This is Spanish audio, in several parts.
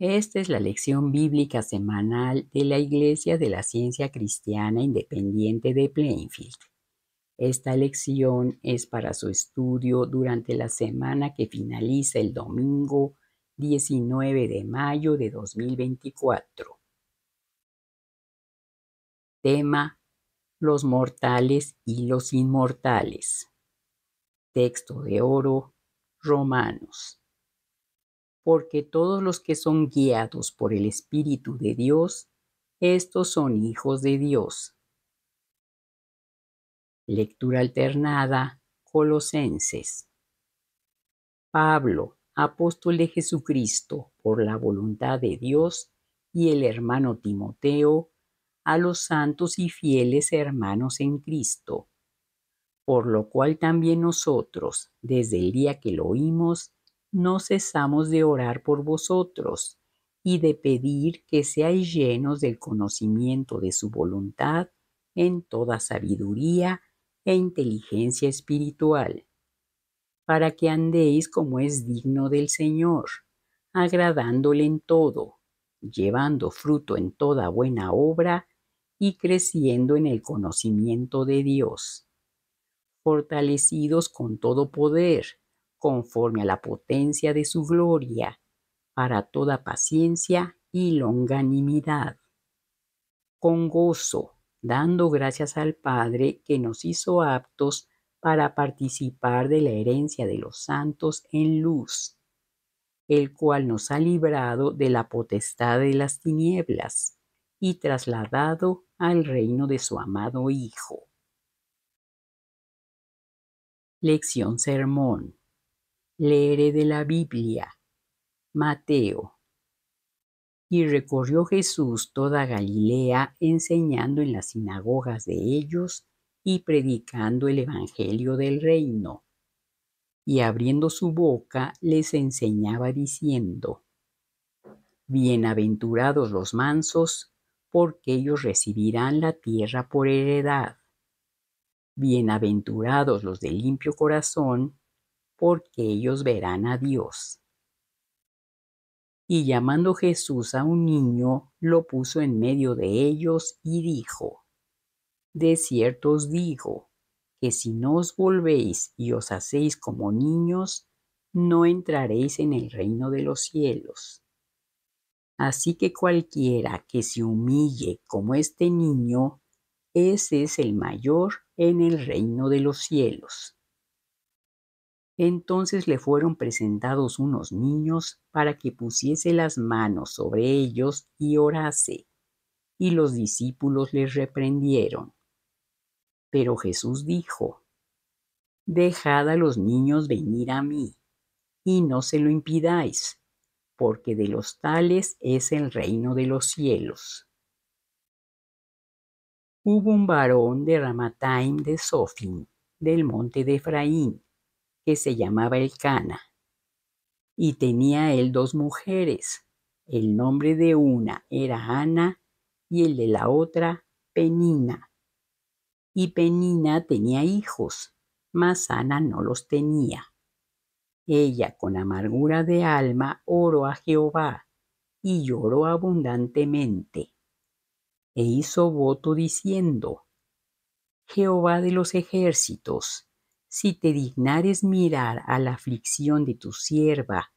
Esta es la lección bíblica semanal de la Iglesia de la Ciencia Cristiana Independiente de Plainfield. Esta lección es para su estudio durante la semana que finaliza el domingo 19 de mayo de 2024. Tema: Los mortales y los inmortales. Texto de oro, Romanos porque todos los que son guiados por el Espíritu de Dios, estos son hijos de Dios. Lectura alternada, Colosenses. Pablo, apóstol de Jesucristo, por la voluntad de Dios, y el hermano Timoteo, a los santos y fieles hermanos en Cristo, por lo cual también nosotros, desde el día que lo oímos, no cesamos de orar por vosotros y de pedir que seáis llenos del conocimiento de su voluntad en toda sabiduría e inteligencia espiritual, para que andéis como es digno del Señor, agradándole en todo, llevando fruto en toda buena obra y creciendo en el conocimiento de Dios, fortalecidos con todo poder conforme a la potencia de su gloria, para toda paciencia y longanimidad. Con gozo, dando gracias al Padre que nos hizo aptos para participar de la herencia de los santos en luz, el cual nos ha librado de la potestad de las tinieblas y trasladado al reino de su amado Hijo. Lección Sermón Leeré de la Biblia, Mateo. Y recorrió Jesús toda Galilea, enseñando en las sinagogas de ellos y predicando el Evangelio del reino. Y abriendo su boca les enseñaba diciendo, Bienaventurados los mansos, porque ellos recibirán la tierra por heredad. Bienaventurados los de limpio corazón, porque ellos verán a Dios. Y llamando Jesús a un niño, lo puso en medio de ellos y dijo, De cierto os digo, que si no os volvéis y os hacéis como niños, no entraréis en el reino de los cielos. Así que cualquiera que se humille como este niño, ese es el mayor en el reino de los cielos. Entonces le fueron presentados unos niños para que pusiese las manos sobre ellos y orase. Y los discípulos les reprendieron. Pero Jesús dijo, Dejad a los niños venir a mí, y no se lo impidáis, porque de los tales es el reino de los cielos. Hubo un varón de Ramataim de Sofín, del monte de Efraín, que se llamaba Elcana. Y tenía él dos mujeres. El nombre de una era Ana y el de la otra Penina. Y Penina tenía hijos, mas Ana no los tenía. Ella con amargura de alma oró a Jehová y lloró abundantemente. E hizo voto diciendo, Jehová de los ejércitos, si te dignares mirar a la aflicción de tu sierva,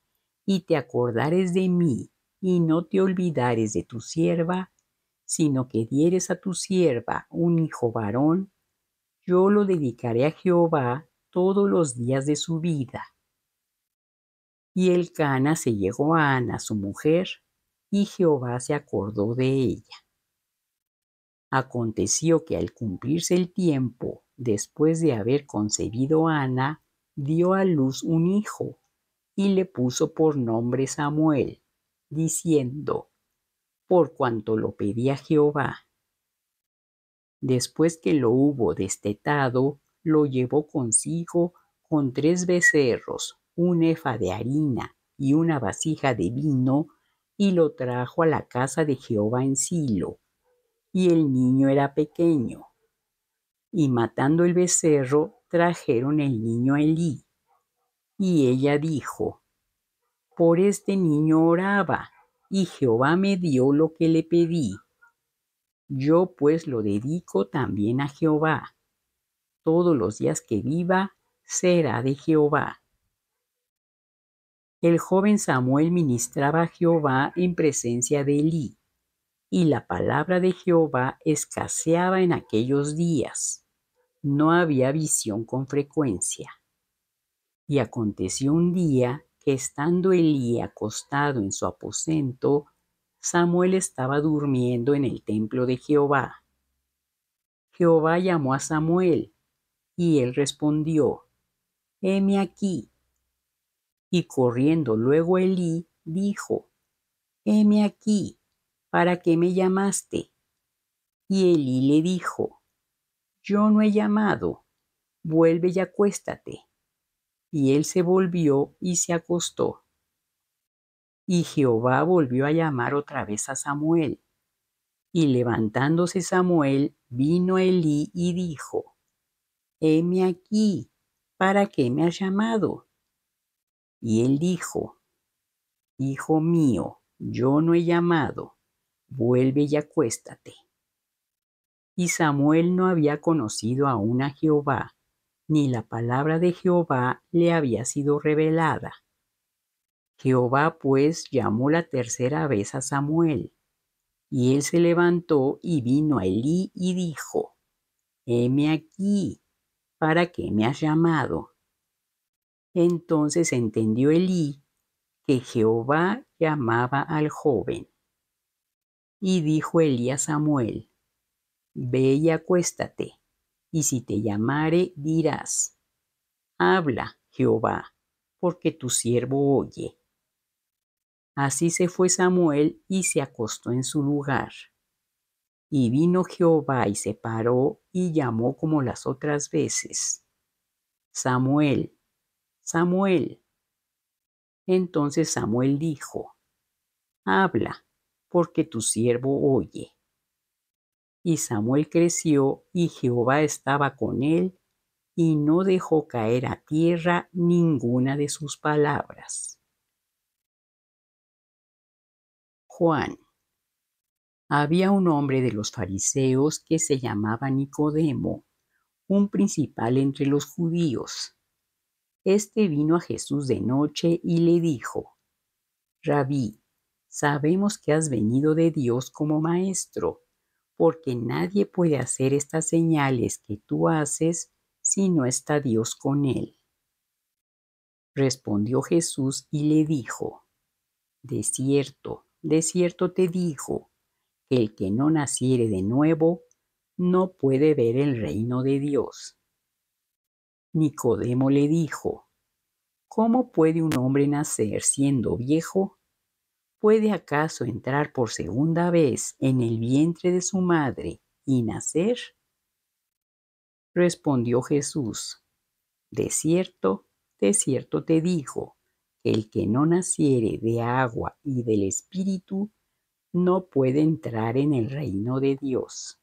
y te acordares de mí, y no te olvidares de tu sierva, sino que dieres a tu sierva un hijo varón, yo lo dedicaré a Jehová todos los días de su vida. Y el Cana se llegó a Ana, su mujer, y Jehová se acordó de ella. Aconteció que al cumplirse el tiempo después de haber concebido a Ana, dio a luz un hijo y le puso por nombre Samuel, diciendo, por cuanto lo pedía Jehová. Después que lo hubo destetado, lo llevó consigo con tres becerros, un efa de harina y una vasija de vino, y lo trajo a la casa de Jehová en Silo. Y el niño era pequeño y matando el becerro trajeron el niño a Elí. Y ella dijo, por este niño oraba, y Jehová me dio lo que le pedí. Yo pues lo dedico también a Jehová. Todos los días que viva será de Jehová. El joven Samuel ministraba a Jehová en presencia de Elí, y la palabra de Jehová escaseaba en aquellos días no había visión con frecuencia. Y aconteció un día que estando Elí acostado en su aposento, Samuel estaba durmiendo en el templo de Jehová. Jehová llamó a Samuel, y él respondió, Heme aquí. Y corriendo luego Elí, dijo, Heme aquí, ¿para qué me llamaste? Y Elí le dijo, yo no he llamado, vuelve y acuéstate. Y él se volvió y se acostó. Y Jehová volvió a llamar otra vez a Samuel. Y levantándose Samuel, vino Elí y dijo, Heme aquí, ¿para qué me has llamado? Y él dijo, Hijo mío, yo no he llamado, vuelve y acuéstate. Y Samuel no había conocido aún a Jehová, ni la palabra de Jehová le había sido revelada. Jehová pues llamó la tercera vez a Samuel, y él se levantó y vino a Elí y dijo, Heme aquí, ¿para qué me has llamado? Entonces entendió Elí que Jehová llamaba al joven. Y dijo Elí a Samuel, Ve y acuéstate, y si te llamare dirás, Habla, Jehová, porque tu siervo oye. Así se fue Samuel y se acostó en su lugar. Y vino Jehová y se paró y llamó como las otras veces. Samuel, Samuel. Entonces Samuel dijo, Habla, porque tu siervo oye. Y Samuel creció y Jehová estaba con él y no dejó caer a tierra ninguna de sus palabras. Juan. Había un hombre de los fariseos que se llamaba Nicodemo, un principal entre los judíos. Este vino a Jesús de noche y le dijo, Rabí, sabemos que has venido de Dios como maestro porque nadie puede hacer estas señales que tú haces si no está Dios con él. Respondió Jesús y le dijo, De cierto, de cierto te digo, el que no naciere de nuevo, no puede ver el reino de Dios. Nicodemo le dijo, ¿Cómo puede un hombre nacer siendo viejo? ¿Puede acaso entrar por segunda vez en el vientre de su madre y nacer? Respondió Jesús, De cierto, de cierto te digo, el que no naciere de agua y del Espíritu, no puede entrar en el reino de Dios.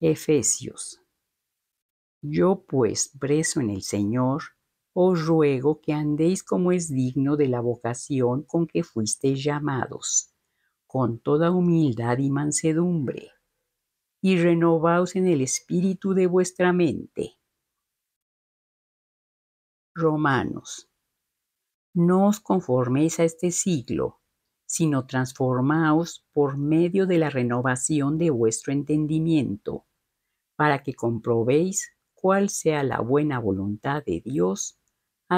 Efesios. Yo pues preso en el Señor, os ruego que andéis como es digno de la vocación con que fuisteis llamados, con toda humildad y mansedumbre, y renovaos en el espíritu de vuestra mente. Romanos. No os conforméis a este siglo, sino transformaos por medio de la renovación de vuestro entendimiento, para que comprobéis cuál sea la buena voluntad de Dios,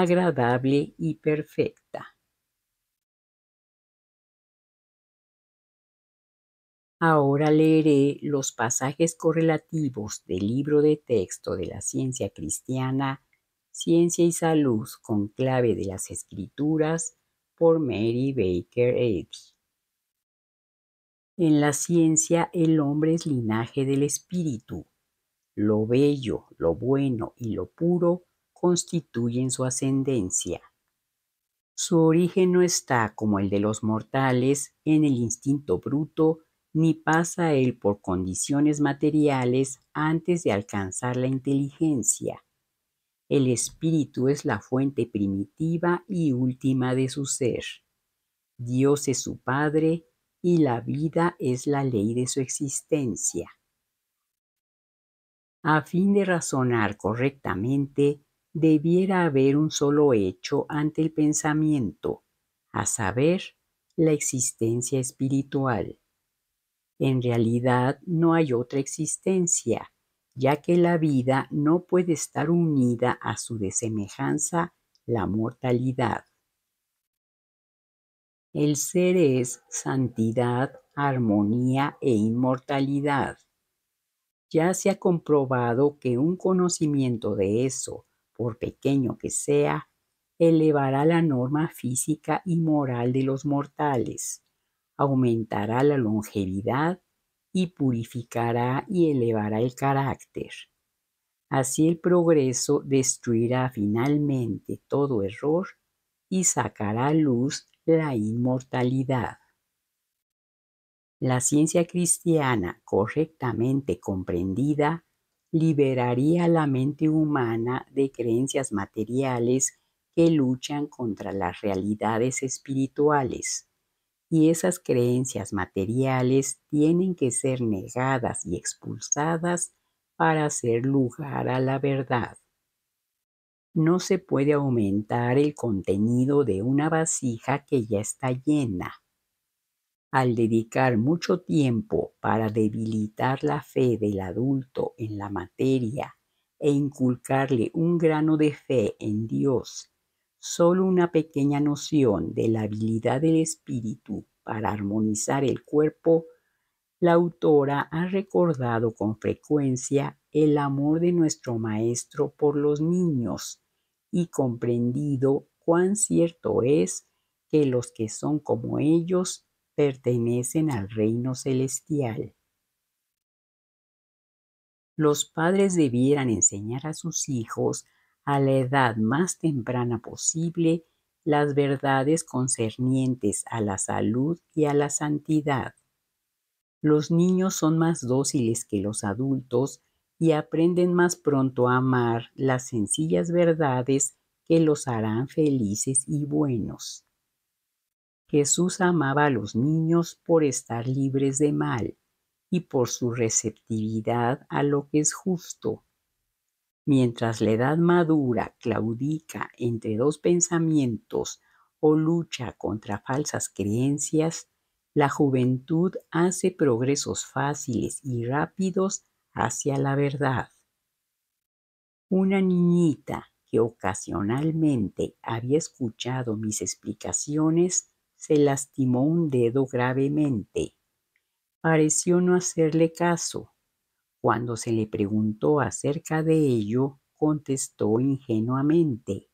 agradable y perfecta. Ahora leeré los pasajes correlativos del libro de texto de la ciencia cristiana, Ciencia y Salud con clave de las escrituras por Mary Baker Eddy. En la ciencia el hombre es linaje del espíritu. Lo bello, lo bueno y lo puro constituyen su ascendencia. Su origen no está, como el de los mortales, en el instinto bruto, ni pasa él por condiciones materiales antes de alcanzar la inteligencia. El espíritu es la fuente primitiva y última de su ser. Dios es su Padre y la vida es la ley de su existencia. A fin de razonar correctamente, debiera haber un solo hecho ante el pensamiento, a saber, la existencia espiritual. En realidad no hay otra existencia, ya que la vida no puede estar unida a su desemejanza, la mortalidad. El ser es santidad, armonía e inmortalidad. Ya se ha comprobado que un conocimiento de eso, por pequeño que sea, elevará la norma física y moral de los mortales, aumentará la longevidad y purificará y elevará el carácter. Así el progreso destruirá finalmente todo error y sacará a luz la inmortalidad. La ciencia cristiana correctamente comprendida liberaría la mente humana de creencias materiales que luchan contra las realidades espirituales. Y esas creencias materiales tienen que ser negadas y expulsadas para hacer lugar a la verdad. No se puede aumentar el contenido de una vasija que ya está llena al dedicar mucho tiempo para debilitar la fe del adulto en la materia e inculcarle un grano de fe en Dios, solo una pequeña noción de la habilidad del espíritu para armonizar el cuerpo, la autora ha recordado con frecuencia el amor de nuestro Maestro por los niños y comprendido cuán cierto es que los que son como ellos pertenecen al reino celestial. Los padres debieran enseñar a sus hijos a la edad más temprana posible las verdades concernientes a la salud y a la santidad. Los niños son más dóciles que los adultos y aprenden más pronto a amar las sencillas verdades que los harán felices y buenos. Jesús amaba a los niños por estar libres de mal y por su receptividad a lo que es justo. Mientras la edad madura claudica entre dos pensamientos o lucha contra falsas creencias, la juventud hace progresos fáciles y rápidos hacia la verdad. Una niñita que ocasionalmente había escuchado mis explicaciones se lastimó un dedo gravemente. Pareció no hacerle caso. Cuando se le preguntó acerca de ello, contestó ingenuamente.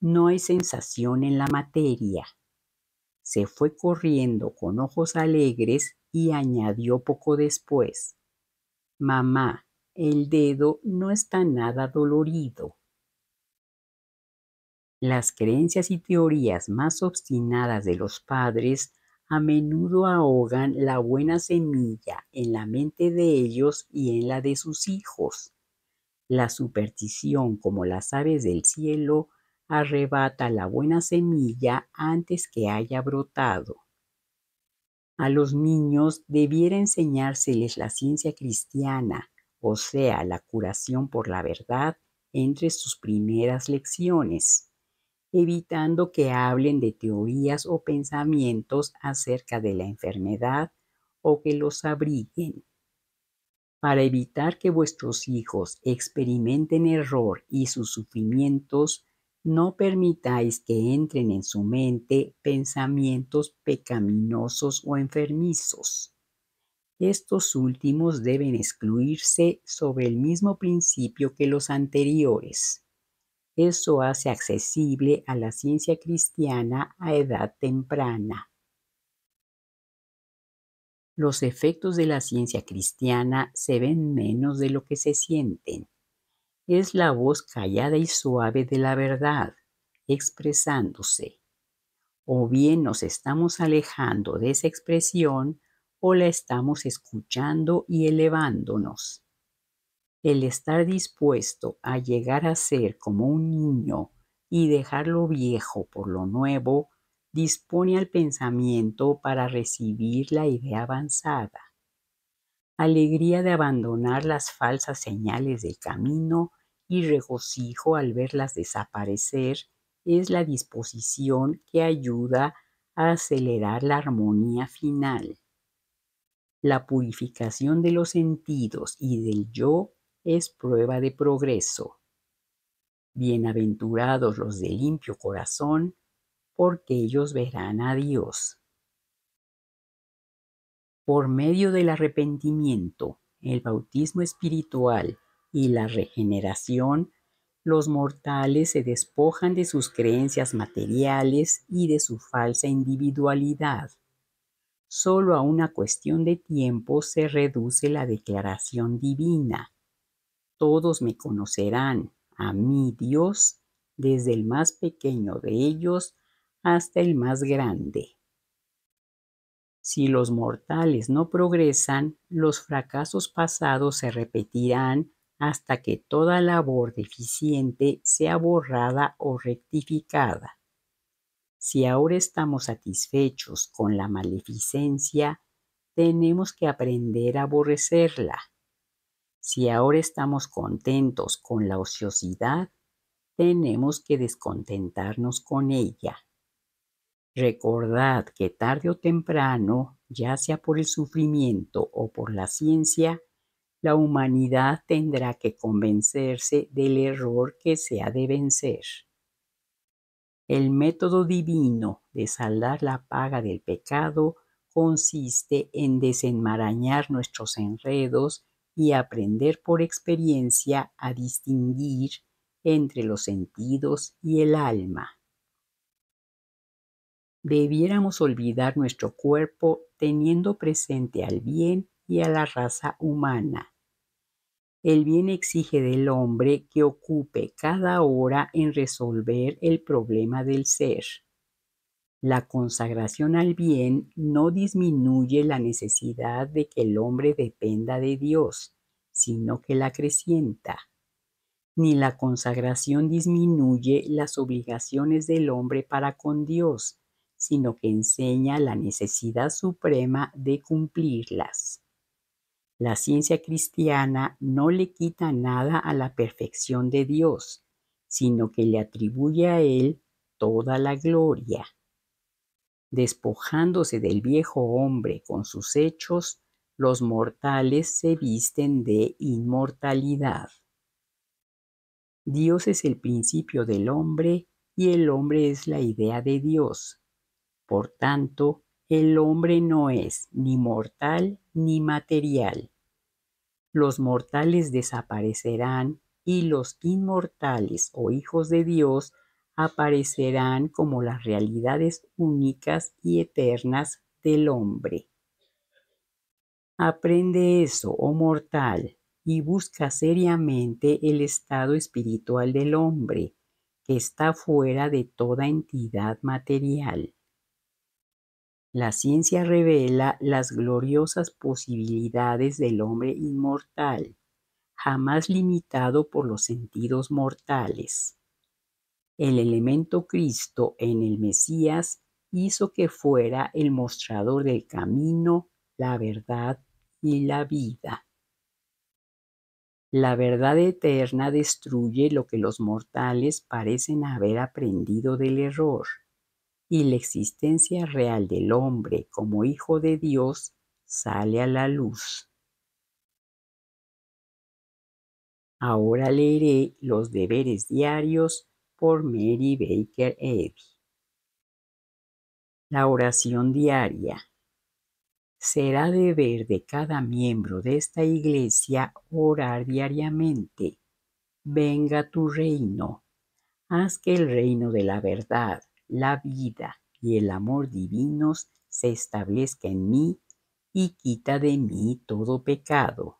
No hay sensación en la materia. Se fue corriendo con ojos alegres y añadió poco después. Mamá, el dedo no está nada dolorido. Las creencias y teorías más obstinadas de los padres a menudo ahogan la buena semilla en la mente de ellos y en la de sus hijos. La superstición, como las aves del cielo, arrebata la buena semilla antes que haya brotado. A los niños debiera enseñárseles la ciencia cristiana, o sea, la curación por la verdad, entre sus primeras lecciones evitando que hablen de teorías o pensamientos acerca de la enfermedad o que los abriguen. Para evitar que vuestros hijos experimenten error y sus sufrimientos, no permitáis que entren en su mente pensamientos pecaminosos o enfermizos. Estos últimos deben excluirse sobre el mismo principio que los anteriores. Eso hace accesible a la ciencia cristiana a edad temprana. Los efectos de la ciencia cristiana se ven menos de lo que se sienten. Es la voz callada y suave de la verdad, expresándose. O bien nos estamos alejando de esa expresión o la estamos escuchando y elevándonos el estar dispuesto a llegar a ser como un niño y dejar lo viejo por lo nuevo, dispone al pensamiento para recibir la idea avanzada. Alegría de abandonar las falsas señales del camino y regocijo al verlas desaparecer es la disposición que ayuda a acelerar la armonía final. La purificación de los sentidos y del yo es prueba de progreso. Bienaventurados los de limpio corazón, porque ellos verán a Dios. Por medio del arrepentimiento, el bautismo espiritual y la regeneración, los mortales se despojan de sus creencias materiales y de su falsa individualidad. Solo a una cuestión de tiempo se reduce la declaración divina todos me conocerán, a mí Dios, desde el más pequeño de ellos hasta el más grande. Si los mortales no progresan, los fracasos pasados se repetirán hasta que toda labor deficiente sea borrada o rectificada. Si ahora estamos satisfechos con la maleficencia, tenemos que aprender a aborrecerla si ahora estamos contentos con la ociosidad, tenemos que descontentarnos con ella. Recordad que tarde o temprano, ya sea por el sufrimiento o por la ciencia, la humanidad tendrá que convencerse del error que se ha de vencer. El método divino de saldar la paga del pecado consiste en desenmarañar nuestros enredos y aprender por experiencia a distinguir entre los sentidos y el alma. Debiéramos olvidar nuestro cuerpo teniendo presente al bien y a la raza humana. El bien exige del hombre que ocupe cada hora en resolver el problema del ser. La consagración al bien no disminuye la necesidad de que el hombre dependa de Dios, sino que la acrecienta. Ni la consagración disminuye las obligaciones del hombre para con Dios, sino que enseña la necesidad suprema de cumplirlas. La ciencia cristiana no le quita nada a la perfección de Dios, sino que le atribuye a Él toda la gloria despojándose del viejo hombre con sus hechos, los mortales se visten de inmortalidad. Dios es el principio del hombre y el hombre es la idea de Dios. Por tanto, el hombre no es ni mortal ni material. Los mortales desaparecerán y los inmortales o hijos de Dios aparecerán como las realidades únicas y eternas del hombre. Aprende eso, oh mortal, y busca seriamente el estado espiritual del hombre, que está fuera de toda entidad material. La ciencia revela las gloriosas posibilidades del hombre inmortal, jamás limitado por los sentidos mortales. El elemento Cristo en el Mesías hizo que fuera el mostrador del camino, la verdad y la vida. La verdad eterna destruye lo que los mortales parecen haber aprendido del error, y la existencia real del hombre como hijo de Dios sale a la luz. Ahora leeré los deberes diarios por Mary Baker Eddy. La oración diaria será deber de cada miembro de esta iglesia orar diariamente. Venga tu reino. Haz que el reino de la verdad, la vida y el amor divinos se establezca en mí y quita de mí todo pecado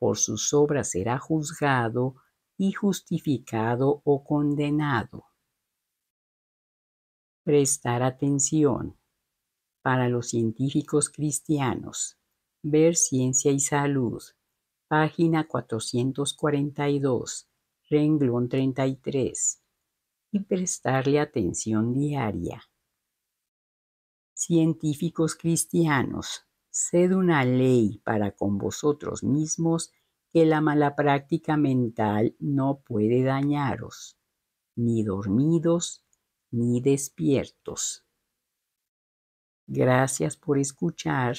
por sus obras será juzgado y justificado o condenado. Prestar atención. Para los científicos cristianos. Ver Ciencia y Salud. Página 442, renglón 33. Y prestarle atención diaria. Científicos cristianos sed una ley para con vosotros mismos que la mala práctica mental no puede dañaros, ni dormidos, ni despiertos. Gracias por escuchar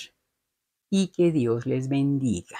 y que Dios les bendiga.